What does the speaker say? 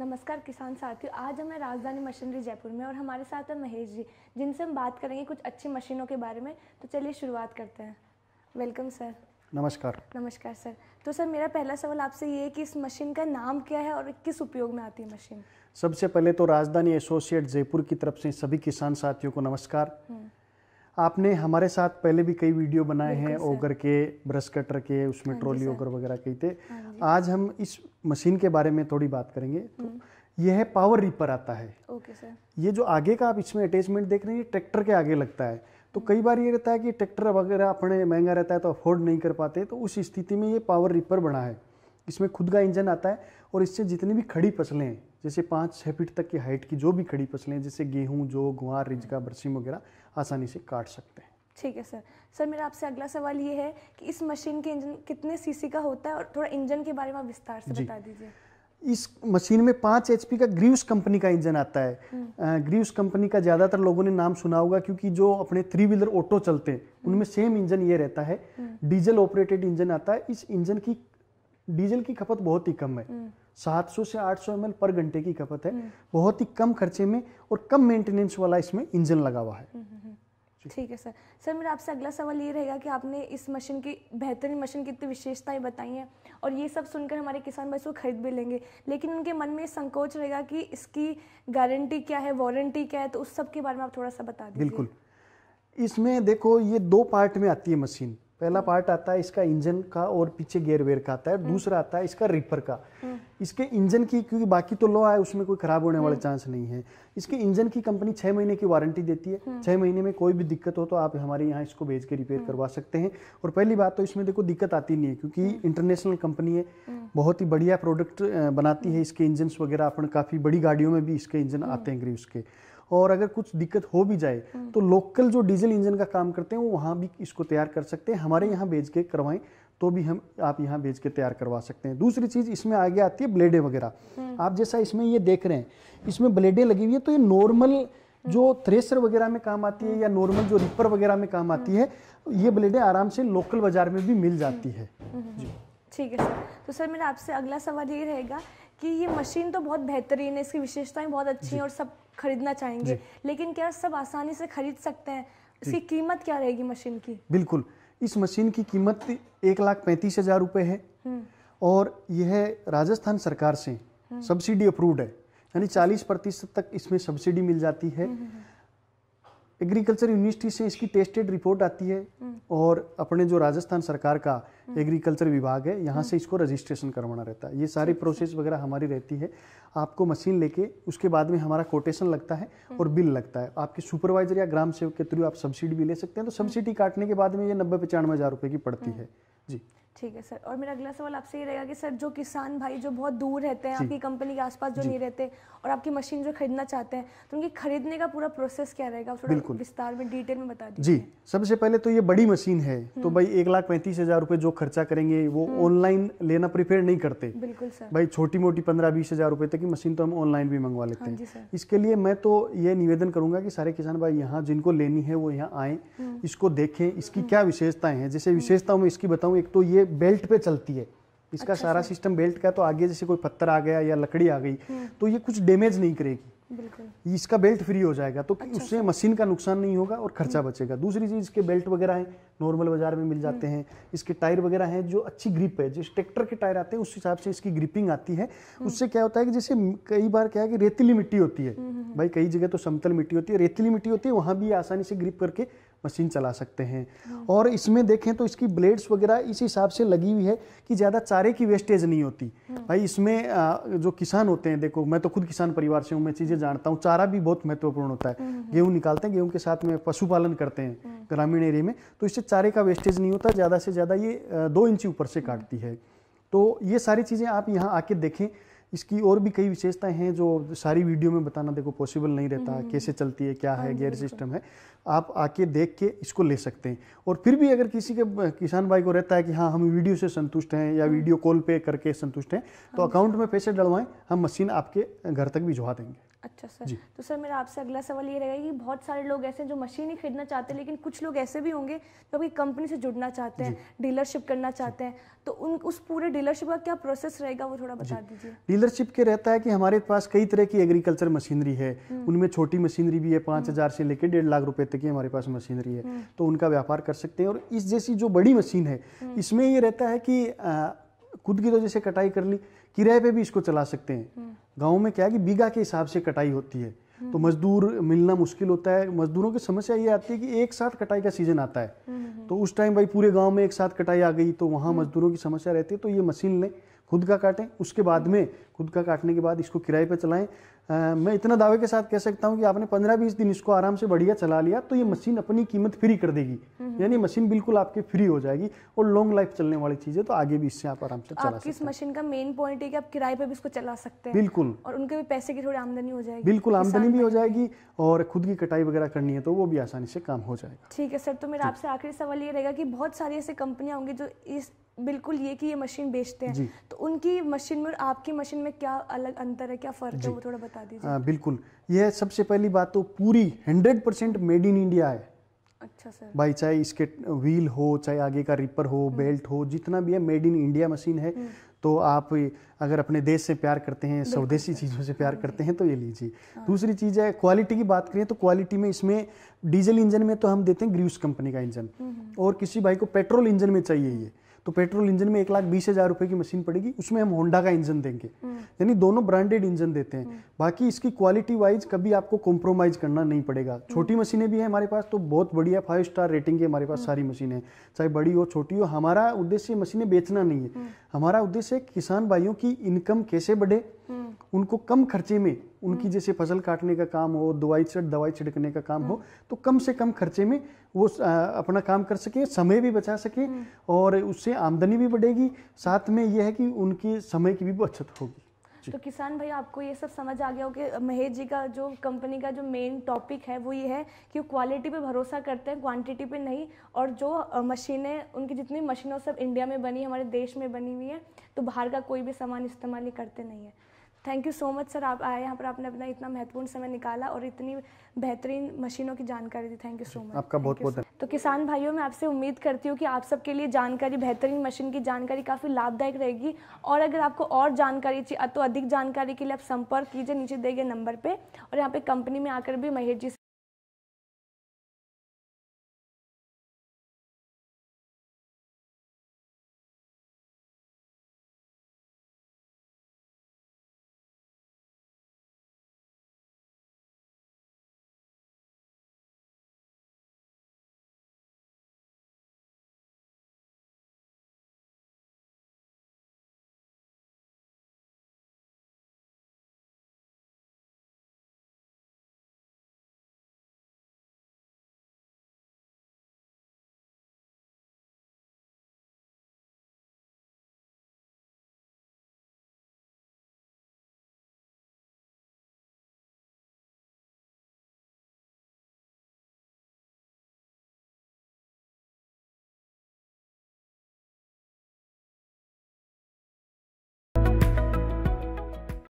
नमस्कार किसान साथियों आज हम हैं राजधानी मशीनरी जयपुर में और हमारे साथ है महेश जी जिनसे हम बात करेंगे कुछ अच्छी मशीनों के बारे में तो चलिए शुरुआत करते हैं वेलकम सर नमस्कार नमस्कार सर तो सर मेरा पहला सवाल आपसे ये है कि इस मशीन का नाम क्या है और किस उपयोग में आती है मशीन सबसे पहले तो राजधानी एसोसिएट जयपुर की तरफ से सभी किसान साथियों को नमस्कार हम्म। आपने हमारे साथ पहले भी कई वीडियो बनाए हैं ओगर के ब्रश कटर के उसमें हाँ ट्रॉली ओगर वगैरह कई थे हाँ आज हम इस मशीन के बारे में थोड़ी बात करेंगे तो हम्म। यह है पावर रीपर आता है ओके सर ये जो आगे का आप इसमें अटैचमेंट देख रहे हैं ये ट्रैक्टर के आगे लगता है तो कई हम्म। बार ये रहता है कि ट्रैक्टर वगैरह अपने महंगा रहता है तो अफोर्ड नहीं कर पाते तो उस स्थिति में ये पावर रीपर बना है इसमें खुद का इंजन आता है और इससे जितनी भी खड़ी फसलें हैं जैसे पाँच छः फीट तक की हाइट की जो भी खड़ी फसलें हैं जैसे गेहूँ जो गुआर रिजका बरसीम वगैरह आसानी से काट सकते हैं ठीक है सर सर मेरा आपसे अगला सवाल ये है कि इस मशीन के इंजन कितने सीसी का होता है और थोड़ा इंजन के बारे में विस्तार से बता दीजिए इस मशीन में पाँच एच का ग्रीव्स कंपनी का इंजन आता है ग्रीव्स हम्म। कंपनी का ज़्यादातर लोगों ने नाम सुना होगा क्योंकि जो अपने थ्री व्हीलर ऑटो चलते हैं उनमें सेम इंजन ये रहता है डीजल हम्म। ऑपरेटेड इंजन आता है इस इंजन की डीजल की खपत बहुत ही कम है 700 हम्म। से 800 सौ पर घंटे की खपत है हम्म। बहुत ही कम खर्चे में और कम मेंटेनेंस वाला इसमें इंजन लगा हुआ है हम्म, ठीक है सर सर मेरा आपसे अगला सवाल ये रहेगा कि आपने इस मशीन की बेहतरीन मशीन की इतनी विशेषताएं बताई हैं और ये सब सुनकर हमारे किसान भाई इसको खरीद भी लेंगे लेकिन उनके मन में संकोच रहेगा कि इसकी गारंटी क्या है वारंटी क्या है तो उस सब के बारे में आप थोड़ा सा बता दीजिए बिल्कुल इसमें देखो ये दो पार्ट में आती है मशीन पहला पार्ट आता है इसका इंजन का और पीछे वेयर का आता है दूसरा आता है इसका रिपर का इसके इंजन की क्योंकि बाकी तो लो आए उसमें कोई खराब होने वाला चांस नहीं है इसके इंजन की कंपनी छः महीने की वारंटी देती है छह महीने में कोई भी दिक्कत हो तो आप हमारे यहाँ इसको भेज के रिपेयर करवा सकते हैं और पहली बात तो इसमें देखो दिक्कत आती नहीं है क्योंकि इंटरनेशनल कंपनी है बहुत ही बढ़िया प्रोडक्ट बनाती है इसके इंजन वगैरह अपन काफ़ी बड़ी गाड़ियों में भी इसके इंजन आते हैं ग्रीव्स के और अगर कुछ दिक्कत हो भी जाए हम्म। तो लोकल जो डीजल इंजन का काम करते हैं वो वहाँ भी इसको तैयार कर सकते हैं हमारे यहाँ भेज के करवाएं तो भी हम आप यहाँ भेज के तैयार करवा सकते हैं दूसरी चीज़ इसमें आगे आती है ब्लेडें वगैरह हम्म। आप जैसा इसमें ये देख रहे हैं इसमें ब्लेडें लगी हुई है तो ये नॉर्मल हम्म। जो थ्रेसर वगैरह में काम आती है या नॉर्मल जो रिपर वगैरह में काम आती है ये ब्लेडें आराम से लोकल बाजार में भी मिल जाती है ठीक है सर तो सर मेरा आपसे अगला सवाल ये रहेगा कि ये मशीन तो बहुत बेहतरीन है इसकी विशेषताएं बहुत अच्छी हैं और सब खरीदना चाहेंगे लेकिन क्या सब आसानी से खरीद सकते हैं इसकी कीमत क्या रहेगी मशीन की बिल्कुल इस मशीन की कीमत एक लाख पैंतीस हजार रुपये है हम्म। और यह राजस्थान सरकार से सब्सिडी हम्म। अप्रूव्ड है यानी चालीस प्रतिशत तक इसमें सब्सिडी मिल जाती है एग्रीकल्चर हम्म, यूनिवर्सिटी से इसकी टेस्टेड रिपोर्ट आती है और अपने जो राजस्थान सरकार का हम्म। एग्रीकल्चर विभाग है यहाँ हम्म। से इसको रजिस्ट्रेशन करवाना रहता है ये सारी प्रोसेस वगैरह हमारी रहती है आपको मशीन लेके उसके बाद में हमारा कोटेशन लगता है हम्म। और बिल लगता है आपके सुपरवाइजर या ग्राम सेवक के थ्रू आप सब्सिडी भी ले सकते हैं तो सब्सिडी काटने के बाद में ये नब्बे पचानवे हज़ार रुपये की पड़ती है जी ठीक है सर और मेरा अगला सवाल आपसे ये रहेगा कि सर जो किसान भाई जो बहुत दूर रहते हैं आपकी कंपनी के आसपास जो नहीं रहते और आपकी मशीन जो खरीदना चाहते हैं तो उनकी खरीदने का पूरा प्रोसेस क्या रहेगा विस्तार में डिटेल में बता दीजिए जी सबसे पहले तो ये बड़ी मशीन है तो भाई एक लाख पैंतीस हज़ार रुपये जो खर्चा करेंगे वो ऑनलाइन लेना प्रिफेयर नहीं करते बिल्कुल सर भाई छोटी मोटी पंद्रह बीस हज़ार रुपए तक की मशीन तो हम ऑनलाइन भी मंगवा लेते हाँ हैं इसके लिए मैं तो ये निवेदन करूंगा कि सारे किसान भाई यहाँ जिनको लेनी है वो यहाँ आए हम्म। इसको देखें इसकी हम्म। क्या विशेषताएं हैं जैसे हम्म। विशेषताओं में इसकी बताऊँ एक तो ये बेल्ट पे चलती है इसका अच्छा सारा सिस्टम बेल्ट का तो आगे जैसे कोई पत्थर आ गया या लकड़ी आ गई तो ये कुछ डैमेज नहीं करेगी बिल्कुल इसका बेल्ट फ्री हो जाएगा तो अच्छा, उससे अच्छा। मशीन का नुकसान नहीं होगा और खर्चा हम्म। बचेगा दूसरी चीज़ इसके बेल्ट वगैरह हैं नॉर्मल बाजार में मिल जाते हम्म। हैं इसके टायर वगैरह हैं जो अच्छी ग्रिप है जिस ट्रैक्टर के टायर आते हैं उस हिसाब से इसकी ग्रिपिंग आती है हम्म। उससे क्या होता है कि जैसे कई बार क्या है कि रेतीली मिट्टी होती है भाई कई जगह तो समतल मिट्टी होती है रेतीली मिट्टी होती है वहाँ भी आसानी से ग्रिप करके मशीन चला सकते हैं और इसमें देखें तो इसकी ब्लेड्स वगैरह इस हिसाब से लगी हुई है कि ज़्यादा चारे की वेस्टेज नहीं होती भाई इसमें जो किसान होते हैं देखो मैं तो खुद किसान परिवार से हूँ मैं चीज़ें जानता हूँ चारा भी बहुत महत्वपूर्ण होता है हम्म, हम्म। गेहूँ निकालते हैं गेहूँ के साथ में पशुपालन करते हैं हम्म। ग्रामीण एरिया में तो इससे चारे का वेस्टेज नहीं होता ज़्यादा से ज़्यादा ये दो इंची ऊपर से काटती है तो ये सारी चीज़ें आप यहाँ आके देखें इसकी और भी कई विशेषताएं हैं जो सारी वीडियो में बताना देखो पॉसिबल नहीं रहता हम्म, हम्म, कैसे चलती है क्या हाँ है गेयर सिस्टम है आप आके देख के इसको ले सकते हैं और फिर भी अगर किसी के किसान भाई को रहता है कि हाँ हम वीडियो से संतुष्ट हैं या हाँ। वीडियो कॉल पे करके संतुष्ट हैं तो अकाउंट हाँ में पैसे डलवाएं हम मशीन आपके घर तक भी भिजवा देंगे अच्छा सर तो सर मेरा आपसे अगला सवाल ये रहेगा कि बहुत सारे लोग ऐसे हैं जो मशीन ही खरीदना चाहते हैं लेकिन कुछ लोग ऐसे भी होंगे जो अपनी कंपनी से जुड़ना चाहते हैं डीलरशिप करना चाहते हैं तो उन उस पूरे डीलरशिप का क्या प्रोसेस रहेगा वो थोड़ा बता दीजिए डीलरशिप के रहता है कि हमारे पास कई तरह की एग्रीकल्चर मशीनरी है हम्म। उनमें छोटी मशीनरी भी है पाँच हम्म। हज़ार से लेकर डेढ़ लाख रुपए तक की हमारे पास मशीनरी है हम्म। तो उनका व्यापार कर सकते हैं और इस जैसी जो बड़ी मशीन है इसमें ये रहता है कि खुद की तो जैसे कटाई कर ली किराए पे भी इसको चला सकते हैं हम्म। गाँव में क्या है कि बीघा के हिसाब से कटाई होती है हम्म। तो मजदूर मिलना मुश्किल होता है मजदूरों की समस्या ये आती है कि एक साथ कटाई का सीजन आता है हम्म, तो उस टाइम भाई पूरे गांव में एक साथ कटाई आ गई तो वहाँ मजदूरों की समस्या रहती है तो ये मशीन लें खुद का काटें उसके बाद में खुद का काटने के बाद इसको किराए पर चलाएं मैं इतना दावे के साथ कह सकता हूँ कि आपने पंद्रह बीस दिन इसको आराम से बढ़िया चला लिया तो ये मशीन अपनी कीमत फ्री कर देगी हम्म। यानी मशीन बिल्कुल आपके फ्री हो जाएगी और लॉन्ग लाइफ चलने वाली चीज है तो आगे भी इससे आप आराम से तो चला सकते इस मशीन का मेन पॉइंट है कि आप किराए पर भी इसको चला सकते हैं बिल्कुल और उनके भी पैसे की थोड़ी आमदनी हो जाएगी बिल्कुल आमदनी भी हो जाएगी और खुद की कटाई वगैरह करनी है तो वो भी आसानी से काम हो जाएगा ठीक है सर तो मेरा आपसे आखिरी सवाल ये रहेगा कि बहुत सारी ऐसी कंपनियां होंगी जो इस बिल्कुल ये कि ये मशीन बेचते हैं तो उनकी मशीन में और आपकी मशीन में क्या अलग अंतर है क्या फ़र्क है वो थोड़ा बता दीजिए हाँ, बिल्कुल यह सबसे पहली बात तो पूरी hundred percent made in India है अच्छा सर भाई चाहे इसके व्हील हो चाहे आगे का रिपर हो बेल्ट हम्म। हो जितना भी है मेड इन इंडिया मशीन है हम्म। तो आप अगर अपने देश से प्यार करते हैं स्वदेशी चीज़ों से प्यार हाँ, करते हैं तो ये लीजिए हाँ। दूसरी चीज़ है क्वालिटी की बात करें तो क्वालिटी में इसमें डीजल इंजन में तो हम देते हैं ग्रीव्स कंपनी का इंजन हम्म, और किसी भाई को पेट्रोल इंजन में चाहिए ये तो पेट्रोल इंजन में एक लाख बीस हज़ार रुपए की मशीन पड़ेगी उसमें हम होंडा का इंजन देंगे हम्म। यानी दोनों ब्रांडेड इंजन देते हैं हम्म। बाकी इसकी क्वालिटी वाइज कभी आपको कॉम्प्रोमाइज करना नहीं पड़ेगा हम्म। छोटी मशीनें भी है हमारे पास तो बहुत बढ़िया फाइव स्टार रेटिंग की हमारे पास सारी मशीनें चाहे बड़ी हो छोटी हो हमारा उद्देश्य मशीनें बेचना नहीं है हमारा उद्देश्य किसान भाइयों की इनकम कैसे बढ़े उनको कम खर्चे में उनकी हम्म। जैसे फसल काटने का काम हो दवाई छिड़ दवाई छिड़कने का काम हो हम्म। तो कम से कम खर्चे में वो अपना काम कर सकें समय भी बचा सके हम्म। और उससे आमदनी भी बढ़ेगी साथ में यह है कि उनके समय की भी बचत होगी तो किसान भाई आपको ये सब समझ आ गया हो कि महेश जी का जो कंपनी का जो मेन टॉपिक है वो ये है कि वो क्वालिटी पे भरोसा करते हैं क्वांटिटी पे नहीं और जो मशीनें उनकी जितनी मशीनों सब इंडिया में बनी हमारे देश में बनी हुई है तो बाहर का कोई भी सामान इस्तेमाल ही करते नहीं है thank you so much sir आप आए यहाँ पर आपने अपना इतना महत्वपूर्ण समय निकाला और इतनी बेहतरीन मशीनों की जानकारी दी थैंक यू सो मच आपका बहुत बहुत तो किसान भाइयों मैं आपसे उम्मीद करती हूँ कि आप सबके लिए जानकारी बेहतरीन मशीन की जानकारी काफ़ी लाभदायक रहेगी और अगर आपको और जानकारी चाहिए तो अधिक जानकारी के लिए आप संपर्क कीजिए नीचे दिए गए नंबर पर और यहाँ पर कंपनी में आकर भी महेश जी